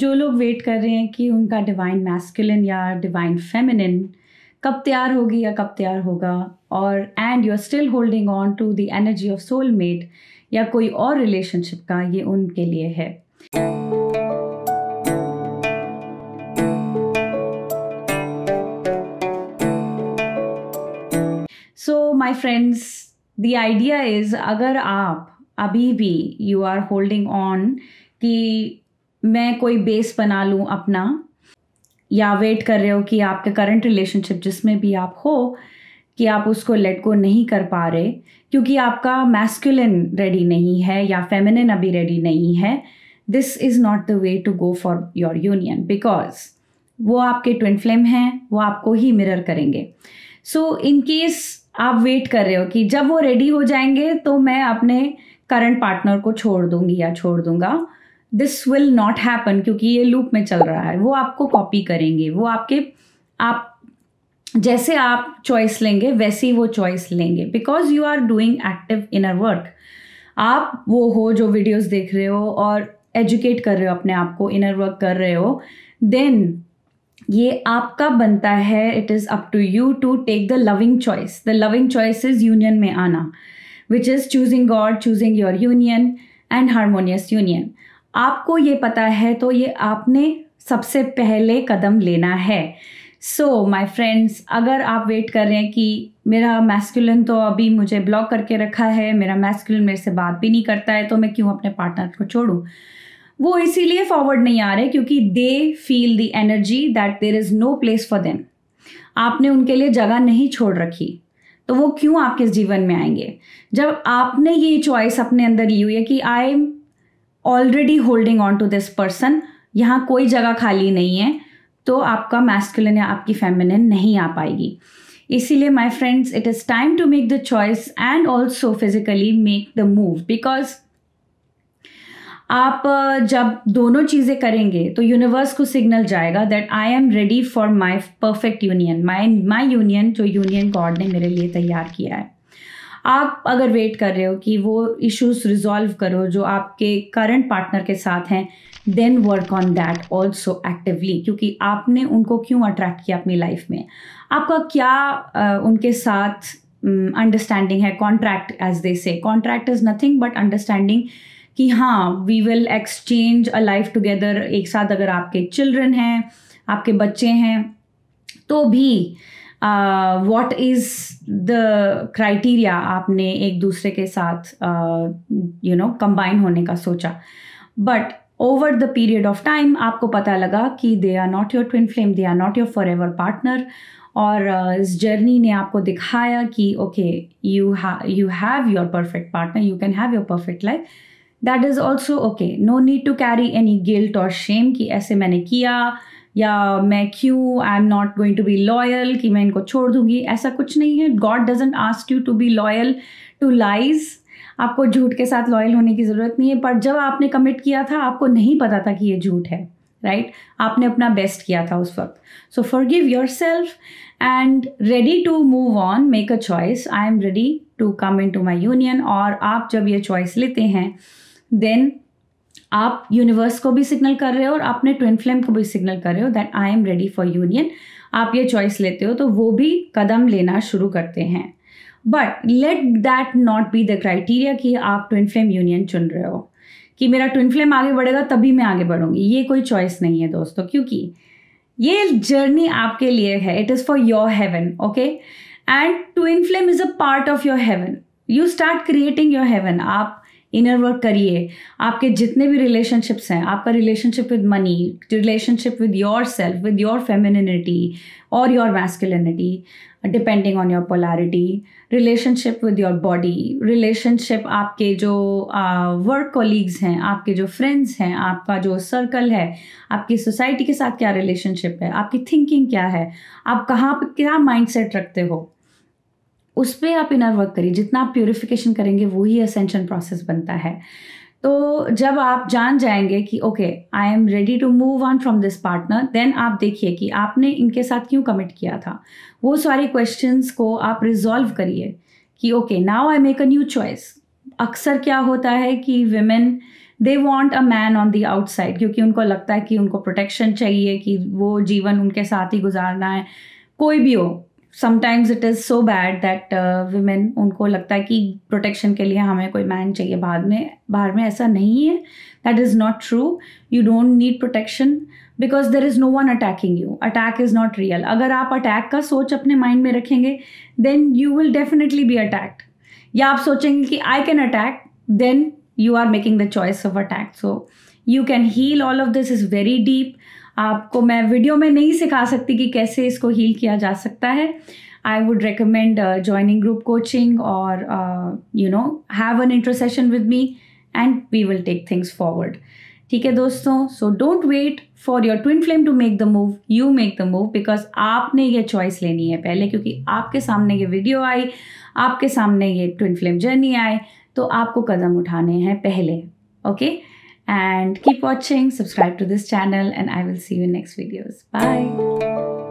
जो लोग वेट कर रहे हैं कि उनका डिवाइन मैस्कुलिन या डिवाइन फेमिनिन कब तैयार होगी या कब तैयार होगा और and you are still holding on to the energy of mate या कोई और रिलेशनशिप का ये उनके लिए है so my friends the idea is अगर आप अभी भी यू आर होल्डिंग ऑन कि मैं कोई बेस बना लूँ अपना या वेट कर रहे हो कि आपके करंट रिलेशनशिप जिसमें भी आप हो कि आप उसको लेट गो नहीं कर पा रहे क्योंकि आपका मैस्कुलिन रेडी नहीं है या फेमिनिन अभी रेडी नहीं है this is not the way to go for your union because वो आपके ट्विन फ्लेम हैं वो आपको ही मिरर करेंगे सो इन केस आप वेट कर रहे हो कि जब वो रेडी हो जाएंगे तो मैं अपने करंट पार्टनर को छोड़ दूंगी या छोड़ दूंगा दिस विल नॉट हैपन क्योंकि ये लूप में चल रहा है वो आपको कॉपी करेंगे वो आपके आप जैसे आप चॉइस लेंगे वैसे ही वो चॉइस लेंगे because you are doing active inner work आप वो हो जो वीडियोस देख रहे हो और एजुकेट कर रहे हो अपने आप को इनर वर्क कर रहे हो देन ये आपका बनता है it is up to you to take the loving choice the loving choice is union में आना which is choosing God choosing your union and harmonious union आपको ये पता है तो ये आपने सबसे पहले कदम लेना है सो माय फ्रेंड्स अगर आप वेट कर रहे हैं कि मेरा मैस्कुलिन तो अभी मुझे ब्लॉक करके रखा है मेरा मैस्कुलिन मेरे से बात भी नहीं करता है तो मैं क्यों अपने पार्टनर को छोड़ू वो इसीलिए फॉरवर्ड नहीं आ रहे क्योंकि they feel the energy that there is no place for them आपने उनके लिए जगह नहीं छोड़ रखी तो वो क्यों आपके जीवन में आएंगे जब आपने ये चॉइस अपने अंदर ली हुई है कि I am already holding on to this person यहाँ कोई जगह खाली नहीं है तो आपका मैस्कुलिन या आपकी फेमिनिन नहीं आ पाएगी इसीलिए my friends it is time to make the choice and also physically make the move because आप जब दोनों चीज़ें करेंगे तो यूनिवर्स को सिग्नल जाएगा that I am ready for my perfect union my my union जो यूनियन गॉड ने मेरे लिए तैयार किया है आप अगर वेट कर रहे हो कि वो इश्यूज रिजॉल्व करो जो आपके करंट पार्टनर के साथ हैं then work on that also actively क्योंकि आपने उनको क्यों अट्रैक्ट किया अपनी लाइफ में आपका क्या uh, उनके साथ अंडरस्टैंडिंग um, है contract as they say contract is nothing but understanding कि हाँ we will exchange a life together एक साथ अगर आपके चिल्ड्रन हैं आपके बच्चे हैं तो भी वॉट इज द क्राइटीरिया आपने एक दूसरे के साथ यू नो कंबाइन होने का सोचा but over the period of time आपको पता लगा कि they are not your twin flame they are not your forever partner और uh, इस जर्नी ने आपको दिखाया कि okay you you have your perfect partner you can have your perfect life that is also okay no need to carry any guilt और shame कि ऐसे मैंने किया या मैं क्यों I am not going to be loyal कि मैं इनको छोड़ दूंगी ऐसा कुछ नहीं है God doesn't ask you to be loyal to lies आपको झूठ के साथ लॉयल होने की ज़रूरत नहीं है पर जब आपने कमिट किया था आपको नहीं पता था कि ये झूठ है राइट right? आपने अपना बेस्ट किया था उस वक्त so forgive yourself and ready to move on make a choice I am ready to come into my union और आप जब ये चॉइस लेते हैं देन आप यूनिवर्स को भी सिग्नल कर रहे हो और आपने ट्विन फ्लेम को भी सिग्नल कर रहे हो that I am ready for union आप ये चॉइस लेते हो तो वो भी कदम लेना शुरू करते हैं but let that not be the criteria कि आप ट्विन फ्लेम यूनियन चुन रहे हो कि मेरा ट्विन फ्लेम आगे बढ़ेगा तभी मैं आगे बढ़ूंगी ये कोई चॉइस नहीं है दोस्तों क्योंकि ये जर्नी आपके लिए है it is for your heaven okay and twin flame is a part of your heaven you start creating your heaven आप इनर वर्क करिए आपके जितने भी रिलेशनशिप्स हैं आपका relationship with money relationship with yourself with your femininity और your masculinity depending on your polarity relationship with your body relationship आपके जो वर्क कोलीग्स हैं आपके जो फ्रेंड्स हैं आपका जो सर्कल है आपकी सोसाइटी के साथ क्या रिलेशनशिप है आपकी थिंकिंग क्या है आप कहाँ पर क्या माइंड रखते हो उस पर आप इनर वर्क करिए जितना आप प्योरिफिकेशन करेंगे वही असेंशन प्रोसेस बनता है तो जब आप जान जाएंगे कि okay I am ready to move on from this partner then आप देखिए कि आपने इनके साथ क्यों कमिट किया था वो सारे क्वेश्चंस को आप रिजॉल्व करिए कि okay now I make a new choice अक्सर क्या होता है कि women they want a man on the outside क्योंकि उनको लगता है कि उनको प्रोटेक्शन चाहिए कि वो जीवन उनके साथ ही गुजारना है कोई भी हो sometimes it is so bad that women उनको लगता है कि प्रोटेक्शन के लिए हमें कोई मैन चाहिए बाहर में बाहर में ऐसा नहीं है that is not true you don't need protection because there is no one attacking you attack is not real अगर आप अटैक का सोच अपने माइंड में रखेंगे then you will definitely be attacked या आप सोचेंगे कि I can attack then you are making the choice of attack so you can heal all of this is very deep आपको मैं वीडियो में नहीं सिखा सकती कि कैसे इसको हील किया जा सकता है I would recommend joining group coaching और you know have an intersession with me and we will take things forward ठीक है दोस्तों so don't wait for your twin flame to make the move you make the move because आपने ये choice लेनी है पहले क्योंकि आपके सामने ये वीडियो आई आपके सामने ये ट्विन फ्लेम जर्नी आई तो आपको कदम उठाने हैं पहले okay okay? and keep watching subscribe to this channel and i will see you in next videos bye